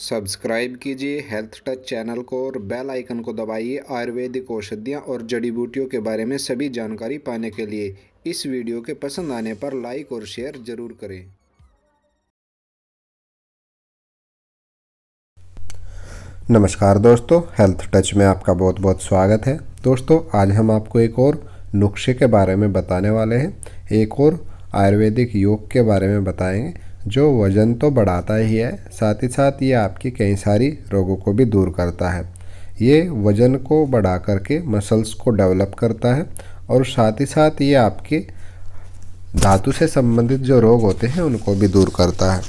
subscribe कीजिए health touch channel को और बेल आइकन को दबाइए आयुर्वेदिक औषधियाँ और जड़ी बूटियों के बारे में सभी जानकारी पाने के लिए इस वीडियो के पसंद आने पर लाइक और शेयर ज़रूर करें नमस्कार दोस्तों हेल्थ टच में आपका बहुत बहुत स्वागत है दोस्तों आज हम आपको एक और नुस्खे के बारे में बताने वाले हैं एक और आयुर्वेदिक योग के बारे में बताएंगे जो वज़न तो बढ़ाता ही है साथ ही साथ ये आपकी कई सारी रोगों को भी दूर करता है ये वज़न को बढ़ा करके मसल्स को डेवलप करता है और साथ ही साथ ये आपके धातु से संबंधित जो रोग होते हैं उनको भी दूर करता है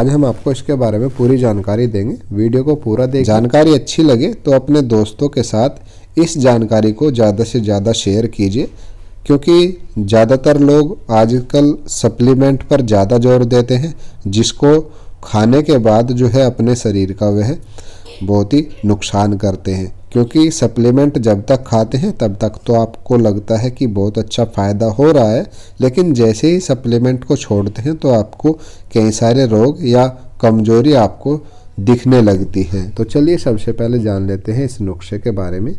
आज हम आपको इसके बारे में पूरी जानकारी देंगे वीडियो को पूरा देख जानकारी अच्छी लगे तो अपने दोस्तों के साथ इस जानकारी को ज़्यादा से ज़्यादा शेयर कीजिए क्योंकि ज़्यादातर लोग आजकल सप्लीमेंट पर ज़्यादा जोर देते हैं जिसको खाने के बाद जो है अपने शरीर का वह बहुत ही नुकसान करते हैं क्योंकि सप्लीमेंट जब तक खाते हैं तब तक तो आपको लगता है कि बहुत अच्छा फ़ायदा हो रहा है लेकिन जैसे ही सप्लीमेंट को छोड़ते हैं तो आपको कई सारे रोग या कमजोरी आपको दिखने लगती है तो चलिए सबसे पहले जान लेते हैं इस नुस्खे के बारे में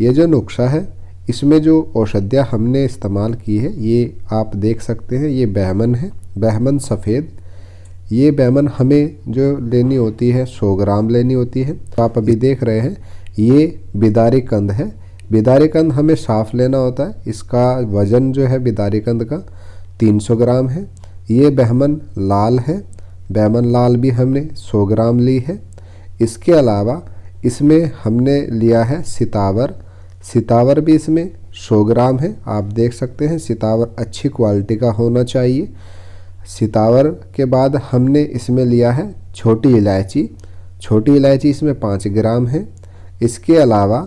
ये जो नुस्खा है इसमें जो औषधियाँ हमने इस्तेमाल की है ये आप देख सकते हैं ये बहमन है बहमन सफ़ेद ये बैमन हमें जो लेनी होती है 100 ग्राम लेनी होती है तो आप अभी देख रहे हैं ये बिदारी कंद है बिदारी कंद हमें साफ़ लेना होता है इसका वज़न जो है बिदारी कंद का 300 ग्राम है ये बहमन लाल है बहमन लाल भी हमने 100 ग्राम ली है इसके अलावा इसमें हमने लिया है सितावर सितावर भी इसमें 100 ग्राम है आप देख सकते हैं सितावर अच्छी क्वालिटी का होना चाहिए सितावर के बाद हमने इसमें लिया है छोटी इलायची छोटी इलायची इसमें पाँच ग्राम है इसके अलावा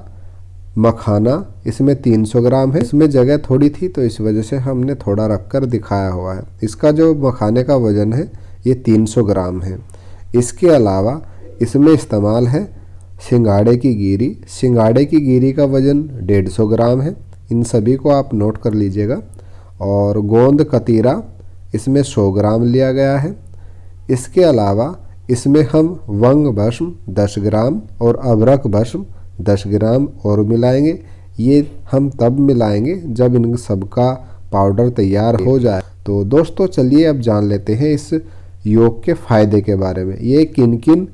मखाना इसमें 300 ग्राम है इसमें जगह थोड़ी थी तो इस वजह से हमने थोड़ा रख कर दिखाया हुआ है इसका जो मखाने का वज़न है ये 300 ग्राम है इसके अलावा इसमें इस्तेमाल है सिंगाड़े की गिरी सिंगाड़े की गिरी का वज़न 150 ग्राम है इन सभी को आप नोट कर लीजिएगा और गोंद कतीरा इसमें 100 ग्राम लिया गया है इसके अलावा इसमें हम वंग भस्म 10 ग्राम और अबरक भस्म 10 ग्राम और मिलाएंगे ये हम तब मिलाएंगे जब इन सबका पाउडर तैयार हो जाए तो दोस्तों चलिए अब जान लेते हैं इस योग के फ़ायदे के बारे में ये किन किन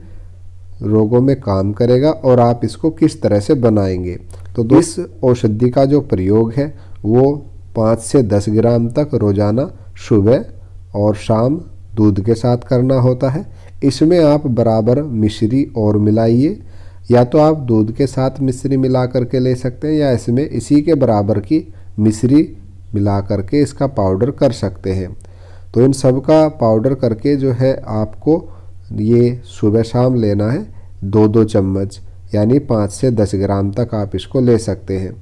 रोगों में काम करेगा और आप इसको किस तरह से बनाएंगे तो इस औषधि का जो प्रयोग है वो पाँच से दस ग्राम तक रोज़ाना सुबह और शाम दूध के साथ करना होता है इसमें आप बराबर मिश्री और मिलाइए या तो आप दूध के साथ मिश्री मिला करके ले सकते हैं या इसमें इसी के बराबर की मिश्री मिला करके इसका पाउडर कर सकते हैं तो इन सब का पाउडर करके जो है आपको ये सुबह शाम लेना है दो दो चम्मच यानी पाँच से दस ग्राम तक आप इसको ले सकते हैं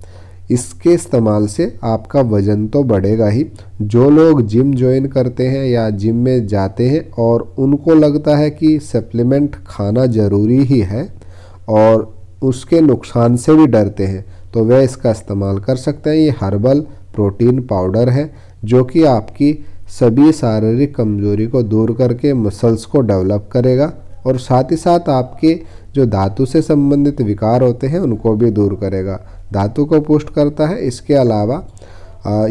इसके इस्तेमाल से आपका वज़न तो बढ़ेगा ही जो लोग जिम ज्वाइन करते हैं या जिम में जाते हैं और उनको लगता है कि सप्लीमेंट खाना ज़रूरी ही है और उसके नुकसान से भी डरते हैं तो वह इसका इस्तेमाल कर सकते हैं ये हर्बल प्रोटीन पाउडर है जो कि आपकी सभी शारीरिक कमजोरी को दूर करके मसल्स को डेवलप करेगा और साथ ही साथ आपके जो धातु से संबंधित विकार होते हैं उनको भी दूर करेगा धातु को पुष्ट करता है इसके अलावा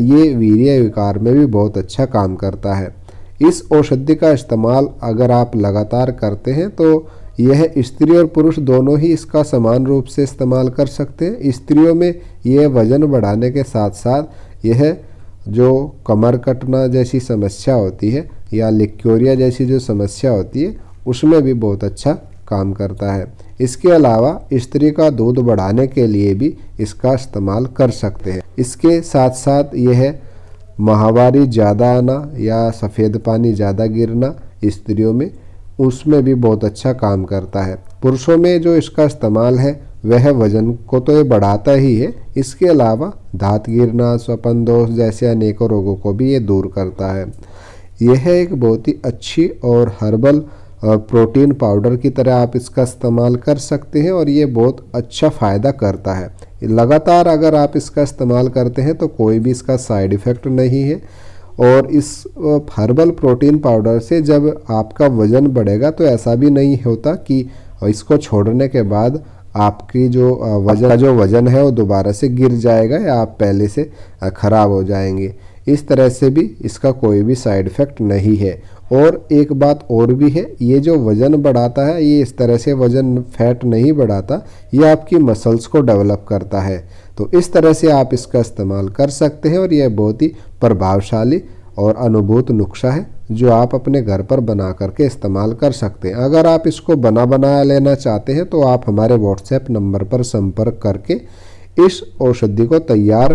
ये वीर्य विकार में भी बहुत अच्छा काम करता है इस औषधि का इस्तेमाल अगर आप लगातार करते हैं तो यह स्त्री और पुरुष दोनों ही इसका समान रूप से इस्तेमाल कर सकते हैं स्त्रियों में यह वजन बढ़ाने के साथ साथ यह जो कमर कटना जैसी समस्या होती है या लिक्योरिया जैसी जो समस्या होती है उसमें भी बहुत अच्छा काम करता है इसके अलावा स्त्री का दूध बढ़ाने के लिए भी इसका इस्तेमाल कर सकते हैं इसके साथ साथ यह माहवारी ज़्यादा आना या सफ़ेद पानी ज़्यादा गिरना स्त्रियों में उसमें भी बहुत अच्छा काम करता है पुरुषों में जो इसका इस्तेमाल है वह वजन को तो ये बढ़ाता ही है इसके अलावा धात गिरना स्वपन दोष जैसे अनेकों रोगों को भी ये दूर करता है यह एक बहुत ही अच्छी और हर्बल प्रोटीन पाउडर की तरह आप इसका इस्तेमाल कर सकते हैं और ये बहुत अच्छा फ़ायदा करता है लगातार अगर आप इसका इस्तेमाल करते हैं तो कोई भी इसका साइड इफ़ेक्ट नहीं है और इस हर्बल प्रोटीन पाउडर से जब आपका वज़न बढ़ेगा तो ऐसा भी नहीं होता कि इसको छोड़ने के बाद आपकी जो वजन जो वज़न है वो दोबारा से गिर जाएगा या आप पहले से ख़राब हो जाएंगे इस तरह से भी इसका कोई भी साइड इफ़ेक्ट नहीं है और एक बात और भी है ये जो वज़न बढ़ाता है ये इस तरह से वज़न फैट नहीं बढ़ाता ये आपकी मसल्स को डेवलप करता है तो इस तरह से आप इसका इस्तेमाल कर सकते हैं और यह बहुत ही प्रभावशाली और अनुभूत नुस्खा है जो आप अपने घर पर बना करके इस्तेमाल कर सकते हैं अगर आप इसको बना बनाया लेना चाहते हैं तो आप हमारे व्हाट्सएप नंबर पर संपर्क करके इस औषधि को तैयार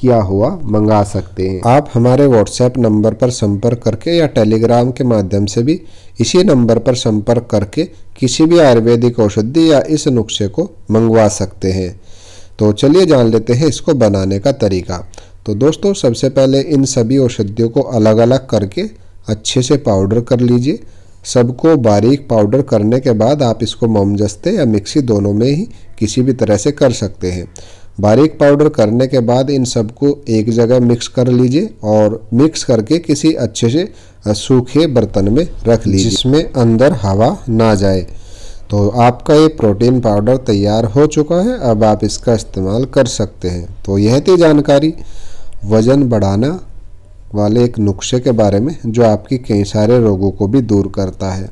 किया हुआ मंगा सकते हैं आप हमारे व्हाट्सएप नंबर पर संपर्क करके या टेलीग्राम के माध्यम से भी इसी नंबर पर संपर्क करके किसी भी आयुर्वेदिक औषधि या इस नुस्खे को मंगवा सकते हैं तो चलिए जान लेते हैं इसको बनाने का तरीका तो दोस्तों सबसे पहले इन सभी औषधियों को अलग अलग करके अच्छे से पाउडर कर लीजिए सबको बारीक पाउडर करने के बाद आप इसको मोमजस्ते या मिक्सी दोनों में ही किसी भी तरह से कर सकते हैं बारीक पाउडर करने के बाद इन सबको एक जगह मिक्स कर लीजिए और मिक्स करके किसी अच्छे से सूखे बर्तन में रख लीजिए जिसमें अंदर हवा ना जाए तो आपका ये प्रोटीन पाउडर तैयार हो चुका है अब आप इसका इस्तेमाल कर सकते हैं तो यह थी जानकारी वज़न बढ़ाना वाले एक नुस्खे के बारे में जो आपकी कई सारे रोगों को भी दूर करता है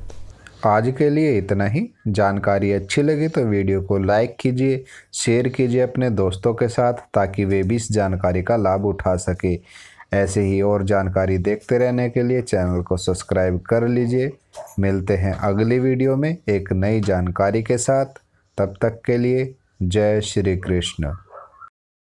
आज के लिए इतना ही जानकारी अच्छी लगी तो वीडियो को लाइक कीजिए शेयर कीजिए अपने दोस्तों के साथ ताकि वे भी इस जानकारी का लाभ उठा सके ऐसे ही और जानकारी देखते रहने के लिए चैनल को सब्सक्राइब कर लीजिए मिलते हैं अगली वीडियो में एक नई जानकारी के साथ तब तक के लिए जय श्री कृष्ण